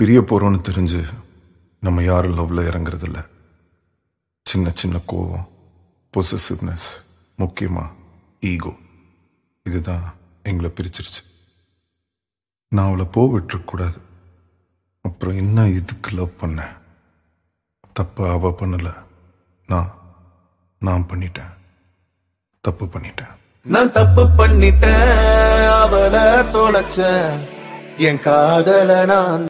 பிரிய போகிறோன்னு தெரிஞ்சு நம்ம யாரும் லவ்வில் இறங்குறதில்ல சின்ன சின்ன கோவம் பொசிசிவ்னஸ் முக்கியமாக ஈகோ இதுதான் எங்களை பிரிச்சிருச்சு நான் அவளை போவிட்டுருக்கக்கூடாது அப்புறம் என்ன இதுக்கு லவ் பண்ணேன் தப்பை அவ பண்ணலை நான் நான் பண்ணிட்டேன் தப்பு பண்ணிட்டேன் நான் தப்பு பண்ணிட்டேன் அவளை தொலைச்ச என் காதல நான்